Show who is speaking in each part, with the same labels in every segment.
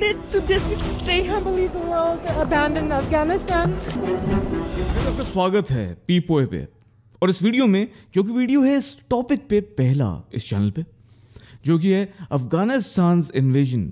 Speaker 1: wanted to this extent unbelievable world abandon Afghanistan. आपका स्वागत है पीपोए पे और इस वीडियो में जो कि वीडियो है इस टॉपिक पे पहला इस चैनल पे जो कि है अफगानिस्तान इन्वेजन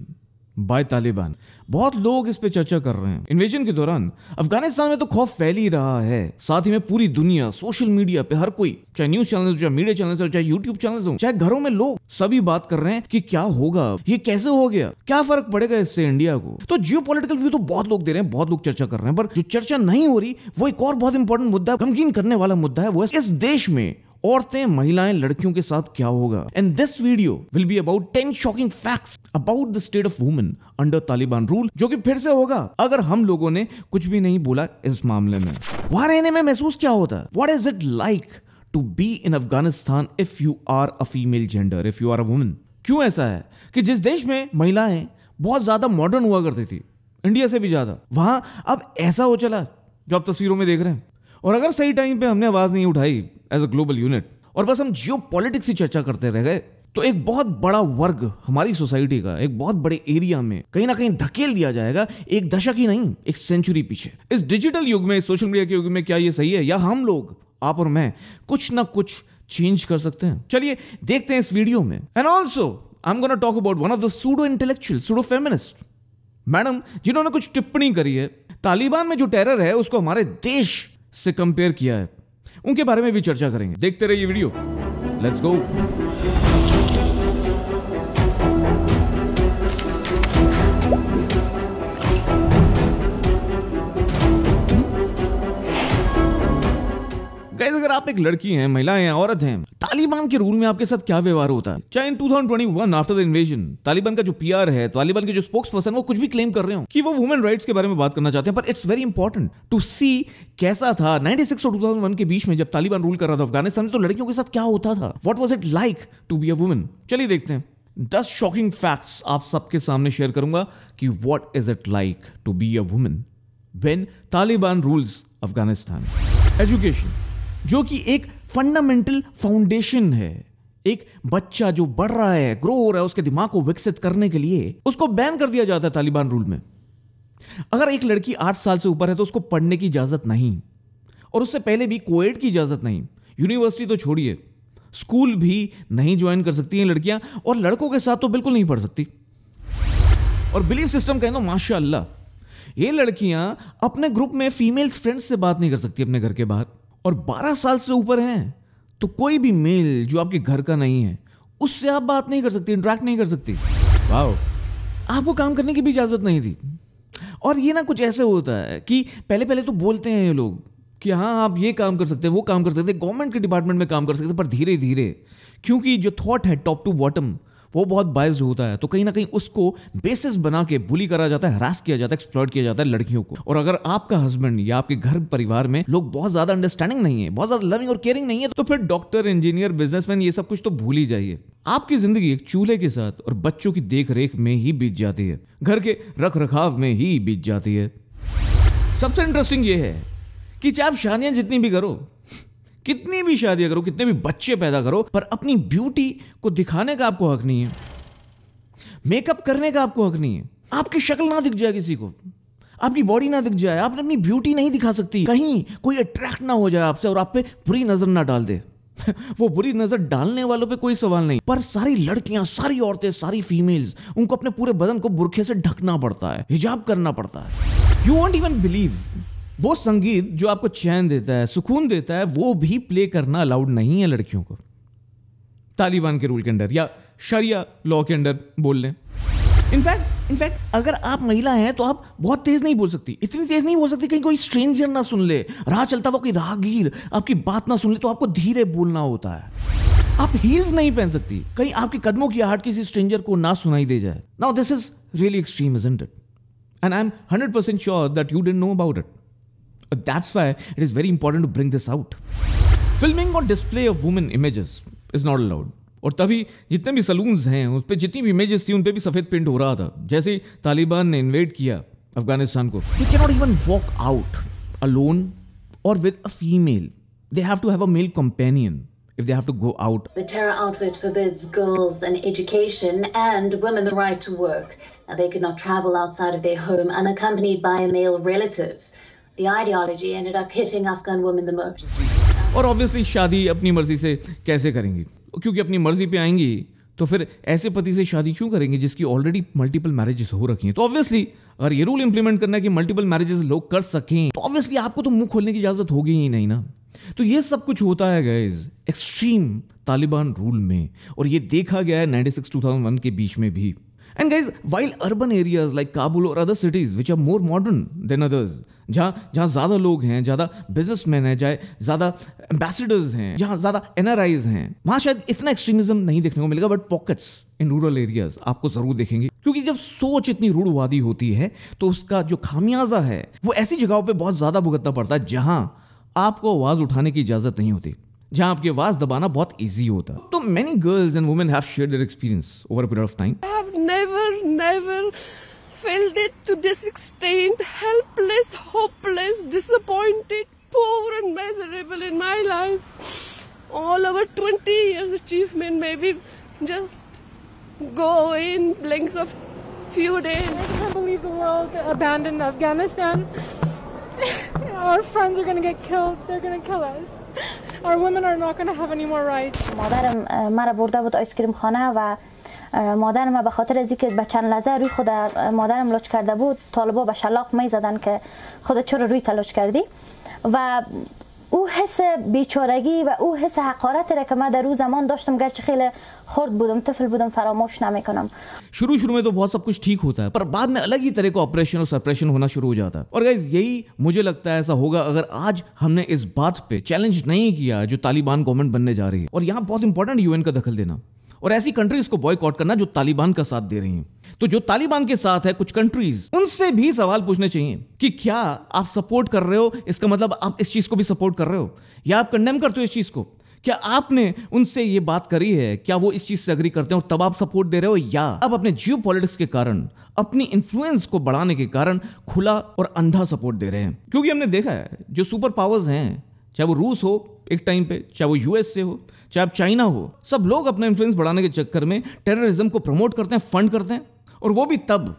Speaker 1: बाय तालिबान बहुत लोग इस पे चर्चा कर रहे हैं इन्वेजन के दौरान अफगानिस्तान में तो खौफ फैल ही रहा है साथ ही में पूरी दुनिया सोशल मीडिया पे हर कोई चाहे न्यूज चैनल हो चाहे मीडिया चैनल हो चाहे यूट्यूब चैनल हो चाहे घरों में लोग सभी बात कर रहे हैं कि क्या होगा ये कैसे हो गया क्या फर्क पड़ेगा इससे इंडिया को तो जियो व्यू तो बहुत लोग दे रहे हैं बहुत लोग चर्चा कर रहे हैं पर जो चर्चा नहीं हो रही वो एक और बहुत इंपॉर्टेंट मुद्दा गमगीन करने वाला मुद्दा है वो इस देश में औरतें महिलाएं लड़कियों के साथ क्या होगा and this video will be about ten shocking facts about the state of women under Taliban rule जो कि फिर से होगा अगर हम लोगों ने कुछ भी नहीं बोला इस मामले में वहां रहने में महसूस क्या होता है what is it like to be in Afghanistan if you are a female gender if you are a women क्यों ऐसा है कि जिस देश में महिलाएं बहुत ज्यादा मॉडर्न हुआ करती थी इंडिया से भी ज्यादा वहां अब ऐसा हो चला जो आप तस्वीरों में देख रहे हैं और अगर सही टाइम पे हमने आवाज नहीं उठाई एज अ ग्लोबल यूनिट और बस हम जियो पॉलिटिक्स की चर्चा करते रह गए तो एक बहुत बड़ा वर्ग हमारी सोसाइटी का एक बहुत बड़े एरिया में कहीं ना कहीं धकेल दिया जाएगा एक दशक ही नहीं एक सेंचुरी पीछे इस डिजिटल युग में सोशल मीडिया के युग में क्या ये सही है या हम लोग आप और मैं कुछ ना कुछ चेंज कर सकते हैं चलिए देखते हैं इस वीडियो में and also I am gonna talk about one of the pseudo intellectual pseudo feminist madam जिन्होंने कुछ टिप्पणी करी है तालिबान में जो टेरर है उसको हमारे देश से कंपेयर किया है उनके बारे में भी चर्चा करेंगे देखते रहिए वीडियो लेट्स गो आप एक लड़की हैं महिलाएं हैं औरत हैं तालिबान के रूल में आपके साथ क्या व्यवहार होता है चाहे in 2021 after the invasion Taliban का जो पीआर है तालिबान के जो स्पोक्स पर्सन वो कुछ भी क्लेम कर रहे हो कि वो वुमेन राइट्स के बारे में बात करना चाहते हैं पर it's very important to see कैसा था 96 और 2001 के बीच में जब तालिबान रूल कर रहा था अफगानिस्तान में तो लड़कियों के साथ क्या होता था what was it like to be a women चलिए देखते हैं दस शॉकिंग फैक्ट्स आप सबके सामने शेयर करूंगा कि what is it like to be a women when Taliban rules Afghanistan education जो कि एक फंडामेंटल फाउंडेशन है एक बच्चा जो बढ़ रहा है ग्रो हो रहा है उसके दिमाग को विकसित करने के लिए उसको बैन कर दिया जाता है तालिबान रूल में अगर एक लड़की आठ साल से ऊपर है तो उसको पढ़ने की इजाजत नहीं और उससे पहले भी कोएड की इजाजत नहीं यूनिवर्सिटी तो छोड़िए स्कूल भी नहीं ज्वाइन कर सकती हैं लड़कियां और लड़कों के साथ तो बिल्कुल नहीं पढ़ सकती और बिलीफ सिस्टम कहें तो माशा ये लड़कियां अपने ग्रुप में फीमेल्स फ्रेंड्स से बात नहीं कर सकती अपने घर के बाहर और 12 साल से ऊपर हैं तो कोई भी मेल जो आपके घर का नहीं है उससे आप बात नहीं कर सकते इंटरेक्ट नहीं कर सकती वाओ आपको काम करने की भी इजाज़त नहीं थी और ये ना कुछ ऐसे होता है कि पहले पहले तो बोलते हैं ये लोग कि हाँ आप ये काम कर सकते हैं वो काम कर सकते हैं गवर्नमेंट के डिपार्टमेंट में काम कर सकते हैं पर धीरे धीरे क्योंकि जो थॉट है टॉप टू बॉटम वो बहुत बायस होता है तो कहीं ना कहीं उसको बेसिस बना के बुली करा जाता है हरास किया जाता है एक्सप्लॉइट किया जाता है लड़कियों को और अगर आपका हस्बैंड या आपके घर परिवार में लोग बहुत ज्यादा अंडरस्टैंडिंग नहीं है बहुत ज्यादा लविंग और केयरिंग नहीं है तो फिर डॉक्टर इंजीनियर बिजनेसमैन ये सब कुछ तो भूल ही जाइए आपकी जिंदगी एक चूल्हे के साथ और बच्चों की देख में ही बीत जाती है घर के रख रखाव में ही बीत जाती है सबसे इंटरेस्टिंग ये है कि चाहे आप शादियां जितनी भी करो कितनी भी शादियां करो कितने भी बच्चे पैदा करो पर अपनी ब्यूटी को दिखाने का आपको हक नहीं है मेकअप करने का आपको हक नहीं है आपकी शक्ल ना दिख जाए किसी को आपकी बॉडी ना दिख जाए आप अपनी ब्यूटी नहीं दिखा सकती कहीं कोई अट्रैक्ट ना हो जाए आपसे और आप पे बुरी नजर ना डाल दे वो बुरी नजर डालने वालों पे कोई सवाल नहीं पर सारी लड़कियां सारी औरतें सारी फीमेल्स उनको अपने पूरे बदन को बुरखे से ढकना पड़ता है हिजाब करना पड़ता है यू वॉन्ट इवन बिलीव वो संगीत जो आपको चैन देता है सुकून देता है वो भी प्ले करना अलाउड नहीं है लड़कियों को तालिबान के रूल के अंडर या शरिया लॉ के अंडर बोल लें इनफैक्ट इनफैक्ट अगर आप महिला हैं तो आप बहुत तेज नहीं बोल सकती इतनी तेज नहीं बोल सकती कहीं कोई स्ट्रेंजर ना सुन ले राह चलता हुआ कोई राहगीर आपकी बात ना सुन ले तो आपको धीरे बोलना होता है आप हील्स नहीं पहन सकती कहीं आपके कदमों की आहट किसी स्ट्रेंजर को ना सुनाई दे जाए now this is really extreme is and I am hundred percent sure that you don't know about it That's why it is very important to bring this out. Filming or display of women images is not allowed. और तभी जितने भी salons हैं उस पर जितनी भी images थी उन पर भी सफ़ेद पेंट हो रहा था जैसे तालिबान ने इन्वेट किया अफगानिस्तान को you cannot even walk out alone और with a female they have to have a male companion if they have to go out. The terror outfit forbids girls an education and women the right to work. Now, they cannot travel outside of their home unaccompanied by a male relative. the ideology ended up hitting Afghan women the most. और obviously शादी अपनी मर्जी से कैसे करेंगी क्योंकि अपनी मर्जी पे आएंगी तो फिर ऐसे पति से शादी क्यों करेंगे जिसकी ऑलरेडी मल्टीपल मैरिजेस हो रखी हैं तो ऑब्वियसली अगर ये रूल इंप्लीमेंट करना है कि मल्टीपल मैरिजेस लोग कर सकें तो ऑब्वियसली आपको तो मुंह खोलने की इजाजत होगी ही नहीं ना तो ये सब कुछ होता है गैज एक्सट्रीम तालिबान रूल में और ये देखा गया है 96 सिक्स के बीच में भी and guys wild urban areas like Kabul और other cities which are more modern than others जहाँ जहाँ ज़्यादा लोग हैं ज़्यादा बिजनेसमैन हैं चाहे ज़्यादा एम्बेसडर्स हैं जहाँ ज़्यादा एन हैं वहाँ शायद इतना एक्सट्रीमिज्म नहीं देखने को मिलेगा but pockets in rural areas आपको ज़रूर देखेंगे क्योंकि जब सोच इतनी रूढ़वादी होती है तो उसका जो खामियाजा है वो ऐसी जगहों पर बहुत ज़्यादा भुगतना पड़ता है जहाँ आपको आवाज़ उठाने की इजाज़त नहीं होती जहां आपकी आवाज दबाना बहुत इजी होता तो many girls and women have share their experience over a period of time I have never never felt it to this extent helpless hopeless disappointed poor and miserable in my life all over 20 years achievement maybe just go in blinks of few days i can't believe the world abandoned afghanistan our friends are going to get killed they're going to kill us Our women are not مادرم مرا برده بود آیس خانه و مادرم ما به خاطر از اینکه به چند لحظه روی خود مادرم لچ کرده بود طالبا به شلاق می زدن که خود چرا روی تلاش کردی و حس بیچارگی و او حس حقارتی را که من در او زمان داشتم گرچه خیلی خرد بودم طفل بودم فراموش نمیکنم शुरू शुरू में तो बहुत सब कुछ ठीक होता है पर बाद में अलग ही तरह का ऑपरेशन और सप्रेशन होना शुरू हो जाता है और गाइज यही मुझे लगता है ऐसा होगा अगर आज हमने इस बात पे चैलेंज नहीं किया जो तालिबान गवर्नमेंट बनने जा रही है और यहाँ बहुत इंपॉर्टेंट यूएन का दखल देना और ऐसी कंट्रीज को बॉयकॉट करना जो तालिबान का साथ दे रही हैं तो जो तालिबान के साथ है कुछ कंट्रीज उनसे भी सवाल पूछने चाहिए कि क्या आप सपोर्ट कर रहे हो इसका मतलब आप इस चीज को भी सपोर्ट कर रहे हो या आप कंडेम करते हो इस चीज को क्या आपने उनसे ये बात करी है क्या वो इस चीज से अग्री करते हैं और तब आप सपोर्ट दे रहे हो या आप अपने जियो पॉलिटिक्स के कारण अपनी इन्फ्लुएंस को बढ़ाने के कारण खुला और अंधा सपोर्ट दे रहे हैं क्योंकि हमने देखा है जो सुपर पावर्स हैं चाहे वो रूस हो एक टाइम पे चाहे वो यूएस से हो चाहे आप चाइना हो सब लोग अपना इन्फ्लुएंस बढ़ाने के चक्कर में टेररिज्म को प्रमोट करते हैं फंड करते हैं और वो भी तब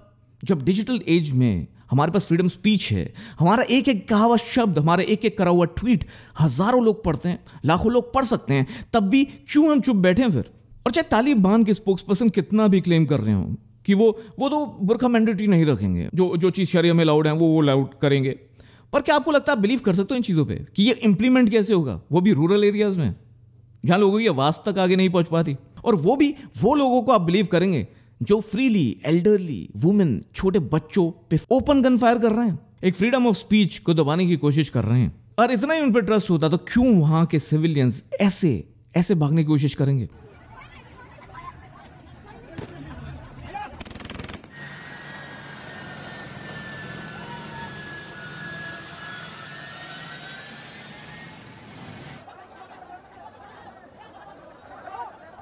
Speaker 1: जब डिजिटल एज में हमारे पास फ्रीडम स्पीच है हमारा एक एक कहा हुआ शब्द हमारा एक एक करा हुआ ट्वीट हजारों लोग पढ़ते हैं लाखों लोग पढ़ सकते हैं तब भी क्यों हम चुप बैठे हैं फिर और चाहे तालिबान के स्पोक्स पर्सन कितना भी क्लेम कर रहे हो कि वो वो तो बुरखा मैंडेटरी नहीं रखेंगे जो जो चीज़ शरीय में अलाउड है वो वो अलाउड करेंगे पर क्या आपको लगता है बिलीव कर सकते हो इन चीज़ों पर कि ये इम्प्लीमेंट कैसे होगा वो भी रूरल एरियाज़ में जहाँ लोगों की आवाज़ तक आगे नहीं पहुँच पाती और वो भी वो लोगों को आप बिलीव करेंगे जो फ्रीली एल्डरली वुमेन छोटे बच्चों पे ओपन गन फायर कर रहे हैं एक फ्रीडम ऑफ स्पीच को दबाने की कोशिश कर रहे हैं और इतना ही उन पर ट्रस्ट होता तो क्यों वहां के सिविलियंस ऐसे ऐसे भागने की कोशिश करेंगे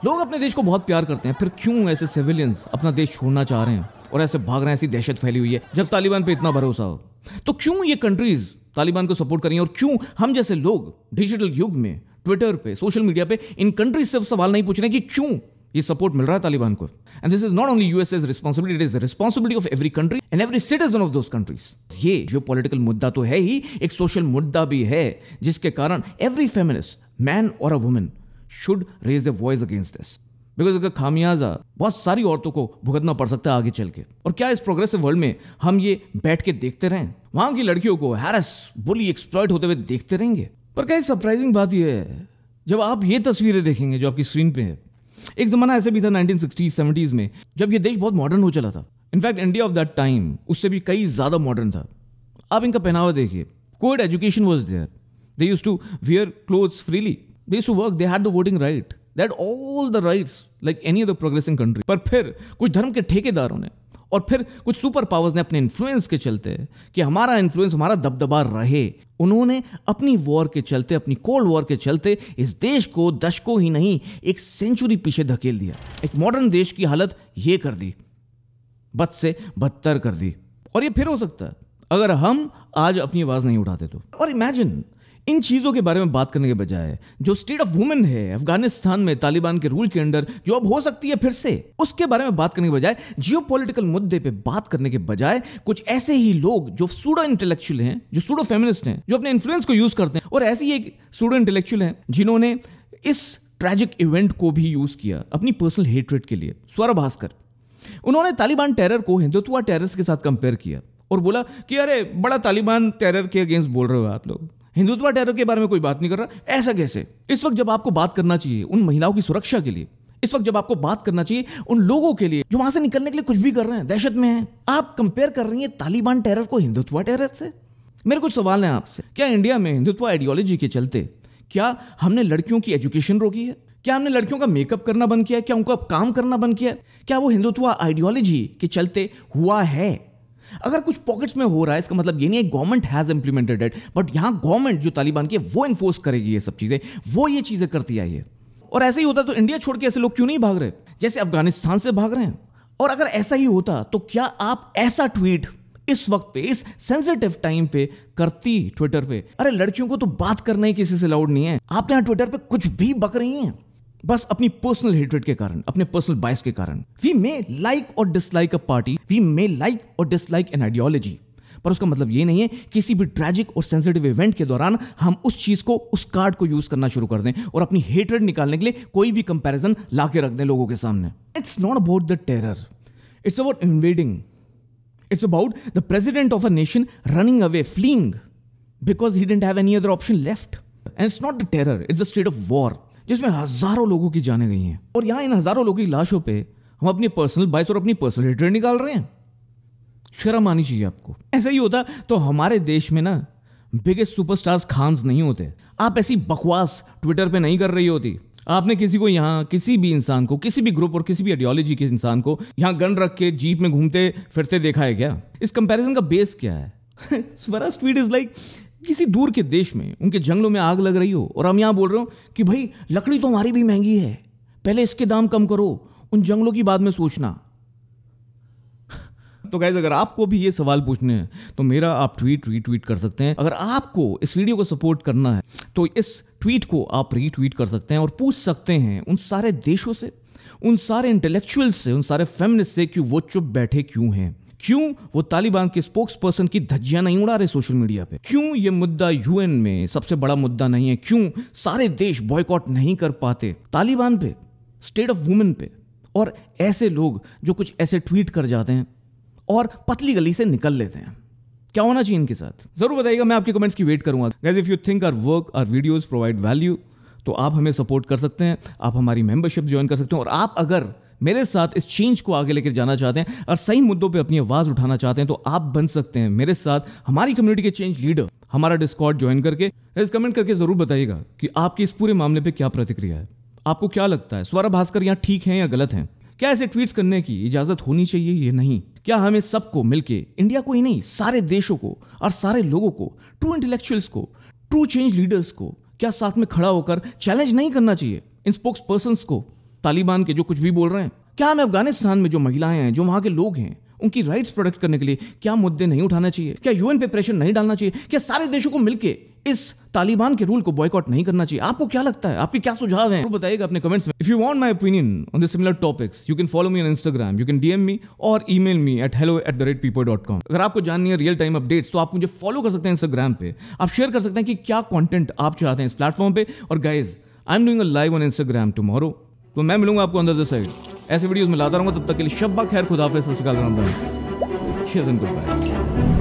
Speaker 1: लोग अपने देश को बहुत प्यार करते हैं फिर क्यों ऐसे सिविलियंस अपना देश छोड़ना चाह रहे हैं और ऐसे भाग रहे हैं ऐसी दहशत फैली हुई है जब तालिबान पे इतना भरोसा हो तो क्यों ये कंट्रीज तालिबान को सपोर्ट करें और क्यों हम जैसे लोग डिजिटल युग में ट्विटर पे सोशल मीडिया पे इन कंट्रीज से सवाल नहीं पूछ रहे कि क्यों ये सपोर्ट मिल रहा है तालिबान को and this is not only US's responsibility it is responsibility of every country and every citizen of those countries ये जो पॉलिटिकल मुद्दा तो है ही एक सोशल मुद्दा भी है जिसके कारण एवरी फेमिनिस्ट मैन और a women should raise the voice against this because अगर खामियाजा बहुत सारी औरतों को भुगतना पड़ सकता है आगे चल के और क्या इस प्रोग्रेसिव वर्ल्ड में हम ये बैठ के देखते रहें वहां की लड़कियों को हैरस बुली एक्सप्लॉयट होते हुए देखते रहेंगे पर क्या सरप्राइजिंग बात यह है जब आप ये तस्वीरें देखेंगे जो आपकी स्क्रीन पे है एक जमाना ऐसे भी था नाइनटीन 70s में जब ये देश बहुत मॉडर्न हो चला था in fact India of that time उससे भी कई ज़्यादा मॉडर्न था आप इनका पहनावा देखिए covid education was there they use to wear cloth freely they to work they had the voting right that all the rights like any other progressing country पर फिर कुछ धर्म के ठेकेदारों ने और फिर कुछ सुपर पावर्स ने अपने इन्फ्लुएंस के चलते कि हमारा इन्फ्लुएंस हमारा दबदबा रहे उन्होंने अपनी वॉर के चलते अपनी कोल्ड वॉर के चलते इस देश को दशकों ही नहीं एक सेंचुरी पीछे धकेल दिया एक मॉडर्न देश की हालत ये कर दी बद से बदतर कर दी और ये फिर हो सकता है अगर हम आज अपनी आवाज़ नहीं उठाते तो और इमेजिन इन चीज़ों के बारे में बात करने के बजाय जो स्टेट ऑफ वुमेन है अफगानिस्तान में तालिबान के रूल के अंडर जो अब हो सकती है फिर से उसके बारे में बात करने के बजाय जियो मुद्दे पर बात करने के बजाय कुछ ऐसे ही लोग जो सूडो इंटेलेक्चुअल हैं जो सूडो फेमिनिस्ट हैं जो अपने इन्फ्लुएंस को यूज करते हैं और ऐसे ही एक सूडो इंटेलेक्चुअल हैं जिन्होंने इस ट्रैजिक इवेंट को भी यूज किया अपनी पर्सनल हेटरेट के लिए स्वर भास्कर उन्होंने तालिबान टेरर को हिंदुत्व टेरर्स के साथ कंपेयर किया और बोला कि अरे बड़ा तालिबान टेरर के अगेंस्ट बोल रहे हो आप लोग हिंदुत्व टेरर के बारे में कोई बात नहीं कर रहा ऐसा कैसे इस वक्त जब आपको बात करना चाहिए उन महिलाओं की सुरक्षा के लिए इस वक्त जब आपको बात करना चाहिए उन लोगों के लिए जो वहां से निकलने के लिए कुछ भी कर रहे हैं दहशत में हैं आप कंपेयर कर रही हैं तालिबान टेरर को हिंदुत्व टेरर से मेरे कुछ सवाल हैं आपसे क्या इंडिया में हिंदुत्व आइडियोलॉजी के चलते क्या हमने लड़कियों की एजुकेशन रोकी है क्या हमने लड़कियों का मेकअप करना बंद किया है क्या उनको अब काम करना बंद किया है क्या वो हिंदुत्व आइडियोलॉजी के चलते हुआ है अगर कुछ पॉकेट्स में हो रहा है इसका मतलब ये नहीं है government has implemented it but यहां गवर्नमेंट जो तालिबान की है वो इन्फोर्स करेगी ये सब चीज़ें वो ये चीज़ें करती आई है और ऐसे ही होता तो इंडिया छोड़ के ऐसे लोग क्यों नहीं भाग रहे जैसे अफगानिस्तान से भाग रहे हैं और अगर ऐसा ही होता तो क्या आप ऐसा ट्वीट इस वक्त पे इस सेंसिटिव टाइम पे करती ट्विटर पे अरे लड़कियों को तो बात करना ही किसी से अलाउड नहीं है आप यहां ट्विटर पे कुछ भी बक रही हैं बस अपनी पर्सनल हेट्रेड के कारण अपने पर्सनल बायस के कारण वी मे लाइक और dislike a party we may like और डिसलाइक एन आइडियोलॉजी पर उसका मतलब ये नहीं है किसी भी ट्रैजिक और सेंसिटिव इवेंट के दौरान हम उस चीज को उस कार्ड को यूज करना शुरू कर दें और अपनी हेटरेड निकालने के लिए कोई भी कंपेरिजन ला के रख दें लोगों के सामने it's not about the terror it's about invading it's about the president of a nation running away fleeing because he didn't have any other option left and it's not the terror it's the state of war जिसमें हज़ारों लोगों की जाने गई हैं और यहाँ इन हज़ारों लोगों की लाशों पर हम अपनी पर्सनल बाइस और अपनी पर्सनल हिटलर निकाल रहे हैं शर्म आनी चाहिए आपको ऐसा ही होता तो हमारे देश में ना बिगेस्ट सुपरस्टार्स खान्स नहीं होते आप ऐसी बकवास ट्विटर पे नहीं कर रही होती आपने किसी को यहाँ किसी भी इंसान को किसी भी ग्रुप और किसी भी आइडियोलॉजी के इंसान को यहाँ गन रख के जीप में घूमते फिरते देखा है क्या इस कंपैरिजन का बेस क्या है स्वराज ट्वीट इज लाइक किसी दूर के देश में उनके जंगलों में आग लग रही हो और हम यहाँ बोल रहे हो कि भाई लकड़ी तो हमारी भी महंगी है पहले इसके दाम कम करो उन जंगलों की बाद में सोचना तो गाइज अगर आपको भी ये सवाल पूछने हैं तो मेरा आप ट्वीट रीट्वीट कर सकते हैं अगर आपको इस वीडियो को सपोर्ट करना है तो इस ट्वीट को आप रीट्वीट कर सकते हैं और पूछ सकते हैं उन सारे देशों से उन सारे इंटेलेक्चुअल से उन सारे फेमनिस्ट से कि वो चुप बैठे क्यों हैं क्यों वो तालिबान के स्पोक्स पर्सन की धज्जियां नहीं उड़ा रहे सोशल मीडिया पे क्यों ये मुद्दा यूएन में सबसे बड़ा मुद्दा नहीं है क्यों सारे देश बॉयकॉट नहीं कर पाते तालिबान पे स्टेट ऑफ वुमेन पे और ऐसे लोग जो कुछ ऐसे ट्वीट कर जाते हैं और पतली गली से निकल लेते हैं क्या होना चाहिए इनके साथ जरूर बताइएगा मैं आपके कमेंट्स की वेट करूंगा if you think our work our videos provide value तो आप हमें सपोर्ट कर सकते हैं आप हमारी मेंबरशिप ज्वाइन कर सकते हैं और आप अगर मेरे साथ इस चेंज को आगे लेकर जाना चाहते हैं और सही मुद्दों पर अपनी आवाज़ उठाना चाहते हैं तो आप बन सकते हैं मेरे साथ हमारी कम्युनिटी के चेंज लीडर हमारा डिस्कॉर्ड ज्वाइन करके इस कमेंट करके ज़रूर बताइएगा कि आपकी इस पूरे मामले पर क्या प्रतिक्रिया है आपको क्या लगता है स्वरा भास्कर यहाँ ठीक है या गलत है क्या ऐसे ट्वीट्स करने की इजाज़त होनी चाहिए ये नहीं क्या हमें सबको मिलके इंडिया को ही नहीं सारे देशों को और सारे लोगों को ट्रू इंटेलेक्चुअल्स को ट्रू चेंज लीडर्स को क्या साथ में खड़ा होकर चैलेंज नहीं करना चाहिए इन स्पोक्स पर्सन को तालिबान के जो कुछ भी बोल रहे हैं क्या हमें अफगानिस्तान में जो महिलाएं हैं जो वहां के लोग हैं उनकी राइट्स प्रोटेक्ट करने के लिए क्या मुद्दे नहीं उठाना चाहिए क्या यूएन पे प्रेशर नहीं डालना चाहिए क्या सारे देशों को मिलकर इस तालिबान के रूल को बॉयकॉट नहीं करना चाहिए आपको क्या लगता है आपके क्या सुझाव हैं बताइएगा अपने कमेंट्स में if you want my opinion on the similar topics you can follow me on Instagram you can DM me और email me at hello at the rate people dot com अगर आपको जाननी है रियल टाइम अपडेट्स तो आप मुझे follow कर सकते हैं इंस्टाग्राम पे आप शेयर कर सकते हैं कि क्या कॉन्टेंट आप चाहते हैं इस प्लेटफॉर्म पे और guys I am doing a live on Instagram tomorrow तो मैं मिलूंगा आपको अंदर द साइड ऐसे वीडियोज में लाता रहूंगा तब तक के लिए शब्बा खैर खुदाफे सत्या श्रीकाल दिन गुड बाय